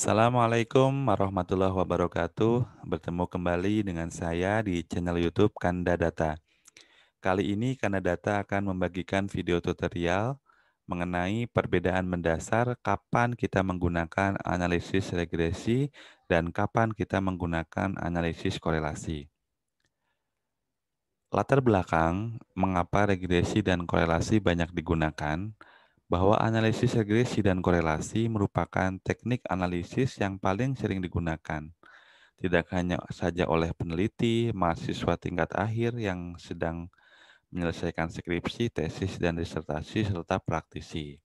Assalamualaikum warahmatullahi wabarakatuh. Bertemu kembali dengan saya di channel YouTube Kanda Data. Kali ini Kanda Data akan membagikan video tutorial mengenai perbedaan mendasar kapan kita menggunakan analisis regresi dan kapan kita menggunakan analisis korelasi. Latar belakang mengapa regresi dan korelasi banyak digunakan – bahwa analisis regresi dan korelasi merupakan teknik analisis yang paling sering digunakan. Tidak hanya saja oleh peneliti, mahasiswa tingkat akhir yang sedang menyelesaikan skripsi, tesis, dan disertasi, serta praktisi.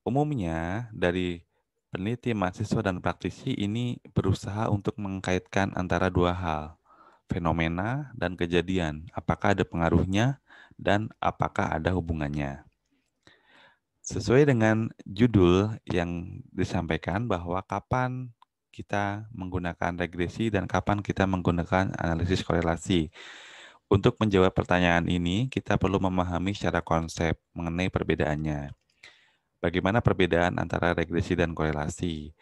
Umumnya, dari peneliti, mahasiswa, dan praktisi ini berusaha untuk mengkaitkan antara dua hal – fenomena dan kejadian, apakah ada pengaruhnya dan apakah ada hubungannya. Sesuai dengan judul yang disampaikan bahwa kapan kita menggunakan regresi dan kapan kita menggunakan analisis korelasi. Untuk menjawab pertanyaan ini, kita perlu memahami secara konsep mengenai perbedaannya. Bagaimana perbedaan antara regresi dan korelasi?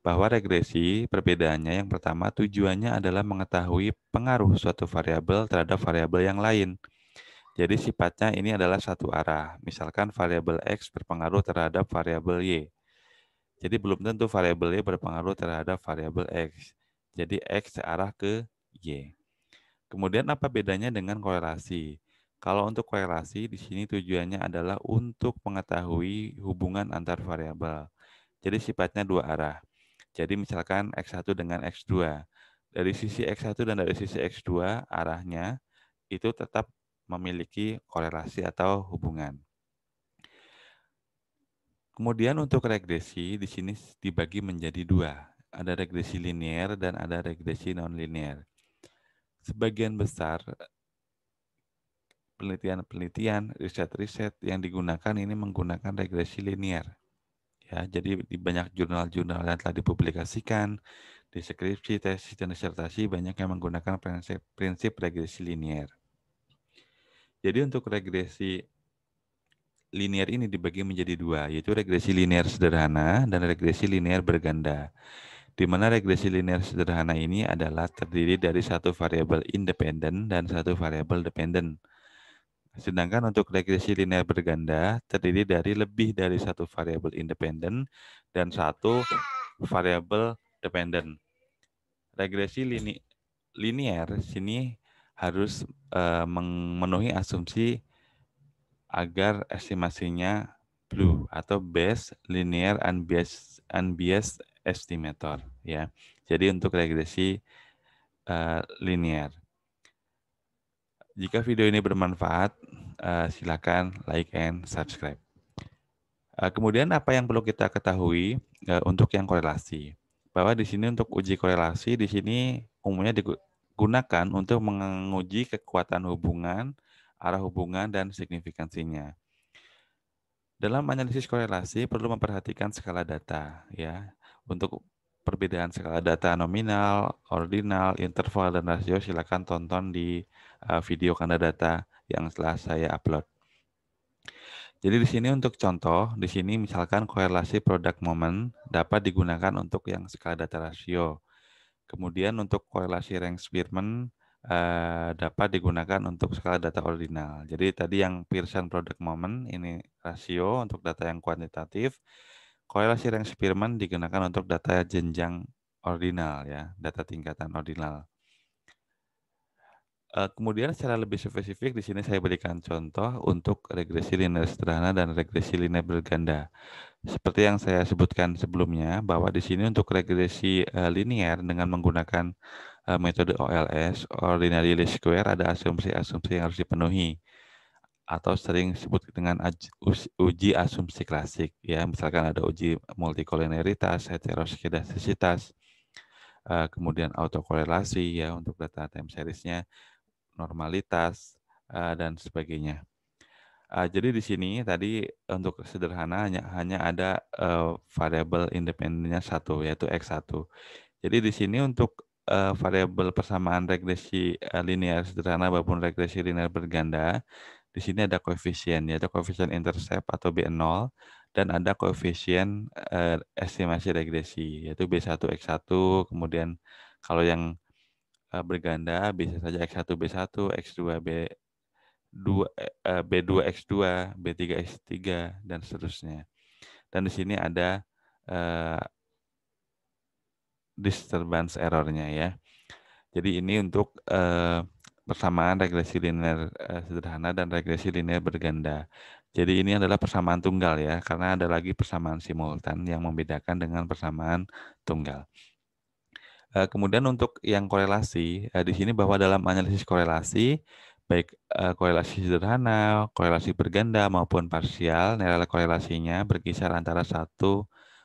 bahwa regresi perbedaannya yang pertama tujuannya adalah mengetahui pengaruh suatu variabel terhadap variabel yang lain. Jadi sifatnya ini adalah satu arah. Misalkan variabel X berpengaruh terhadap variabel Y. Jadi belum tentu variabel Y berpengaruh terhadap variabel X. Jadi X searah ke Y. Kemudian apa bedanya dengan korelasi? Kalau untuk korelasi di sini tujuannya adalah untuk mengetahui hubungan antar variabel. Jadi sifatnya dua arah. Jadi misalkan X1 dengan X2. Dari sisi X1 dan dari sisi X2 arahnya itu tetap memiliki korelasi atau hubungan. Kemudian untuk regresi di sini dibagi menjadi dua. Ada regresi linier dan ada regresi nonlinier. Sebagian besar penelitian-penelitian, riset-riset yang digunakan ini menggunakan regresi linier. Ya, jadi di banyak jurnal-jurnal yang telah dipublikasikan, di skripsi, tesis, dan disertasi banyak yang menggunakan prinsip, prinsip regresi linier. Jadi untuk regresi linier ini dibagi menjadi dua, yaitu regresi linier sederhana dan regresi linier berganda. Di mana regresi linier sederhana ini adalah terdiri dari satu variabel independen dan satu variabel dependen. Sedangkan untuk regresi linear berganda terdiri dari lebih dari satu variabel independen dan satu variabel dependen. Regresi lini, linear sini harus uh, memenuhi asumsi agar estimasinya blue atau best linear unbiased unbiased estimator ya. Jadi untuk regresi uh, linear. Jika video ini bermanfaat, eh, silakan like and subscribe. Eh, kemudian apa yang perlu kita ketahui eh, untuk yang korelasi? Bahwa di sini untuk uji korelasi di sini umumnya digunakan untuk menguji kekuatan hubungan, arah hubungan dan signifikansinya. Dalam analisis korelasi perlu memperhatikan skala data ya. Untuk perbedaan skala data nominal, ordinal, interval, dan rasio silakan tonton di eh, video kanda data yang telah saya upload. Jadi di sini untuk contoh, di sini misalkan korelasi produk moment dapat digunakan untuk yang skala data rasio. Kemudian untuk korelasi rank Spearman eh, dapat digunakan untuk skala data ordinal. Jadi tadi yang Pearson product moment ini rasio untuk data yang kuantitatif. Korelasi rank Spearman digunakan untuk data jenjang ordinal ya, data tingkatan ordinal. Eh, kemudian secara lebih spesifik di sini saya berikan contoh untuk regresi linear sederhana dan regresi linear berganda. Seperti yang saya sebutkan sebelumnya bahwa di sini untuk regresi eh, linear dengan menggunakan eh, metode OLS, ordinary least square ada asumsi-asumsi yang harus dipenuhi atau sering disebut dengan uji asumsi klasik ya misalkan ada uji multikolineritas, heteroskedastisitas, eh, kemudian autokorelasi ya untuk data time seriesnya, normalitas eh, dan sebagainya. Eh, jadi di sini tadi untuk sederhana hanya hanya ada variabel independennya satu yaitu x1. Jadi di sini untuk variabel persamaan regresi linear sederhana maupun regresi linear berganda di sini ada koefisien, yaitu koefisien intercept atau B0, dan ada koefisien eh, estimasi regresi, yaitu B1X1, kemudian kalau yang eh, berganda bisa saja X1, B1, X2, B2, B2, X2, B3, X3, dan seterusnya. Dan di sini ada eh, disturbance errornya ya. Jadi ini untuk eh, persamaan regresi linear uh, sederhana dan regresi linear berganda. Jadi ini adalah persamaan tunggal ya, karena ada lagi persamaan simultan yang membedakan dengan persamaan tunggal. Uh, kemudian untuk yang korelasi, uh, di sini bahwa dalam analisis korelasi, baik korelasi sederhana, korelasi berganda maupun parsial, nilai korelasinya berkisar antara 1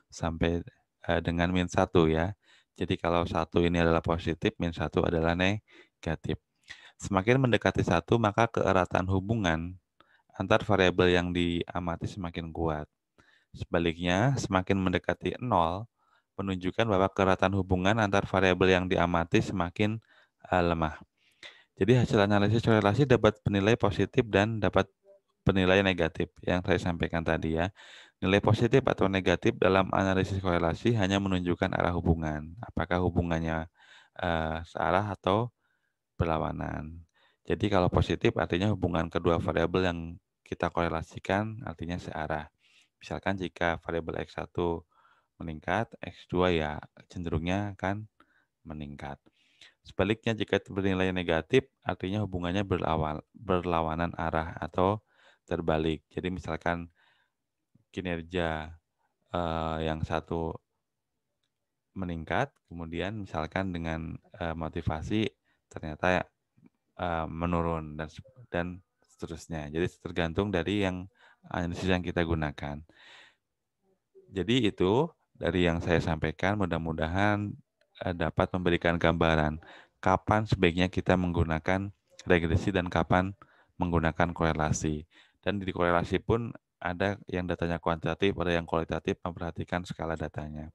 sampai dengan min 1 ya. Jadi kalau satu ini adalah positif, min satu adalah negatif. Semakin mendekati satu, maka keeratan hubungan antar variabel yang diamati semakin kuat. Sebaliknya, semakin mendekati nol, menunjukkan bahwa keeratan hubungan antar variabel yang diamati semakin uh, lemah. Jadi hasil analisis korelasi dapat penilai positif dan dapat penilai negatif yang saya sampaikan tadi ya. Nilai positif atau negatif dalam analisis korelasi hanya menunjukkan arah hubungan, apakah hubungannya uh, searah atau berlawanan. Jadi kalau positif artinya hubungan kedua variabel yang kita korelasikan artinya searah. Misalkan jika variabel X1 meningkat, X2 ya cenderungnya akan meningkat. Sebaliknya jika bernilai negatif artinya hubungannya berlawan berlawanan arah atau terbalik. Jadi misalkan kinerja eh, yang satu meningkat, kemudian misalkan dengan eh, motivasi ternyata uh, menurun dan dan seterusnya. Jadi tergantung dari yang analisis yang kita gunakan. Jadi itu dari yang saya sampaikan mudah-mudahan eh, dapat memberikan gambaran kapan sebaiknya kita menggunakan regresi dan kapan menggunakan korelasi. Dan di korelasi pun ada yang datanya kuantitatif, ada yang kualitatif memperhatikan skala datanya.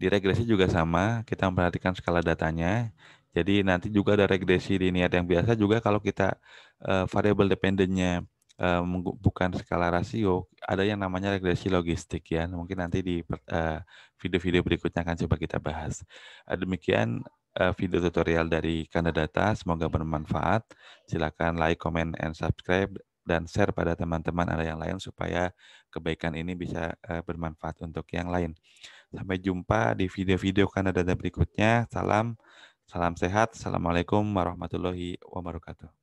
Di regresi juga sama, kita memperhatikan skala datanya. Jadi nanti juga ada regresi linear yang biasa juga kalau kita uh, eh, variabel dependennya uh, eh, bukan skala rasio, ada yang namanya regresi logistik ya. Nah, mungkin nanti di eh, video-video uh, berikutnya akan coba kita bahas. Uh, demikian uh, video tutorial dari Data semoga bermanfaat. Silakan like, comment, and subscribe dan share pada teman-teman ada yang lain supaya kebaikan ini bisa uh, bermanfaat untuk yang lain. Sampai jumpa di video-video Kanada berikutnya. Salam Salam sehat. Assalamualaikum warahmatullahi wabarakatuh.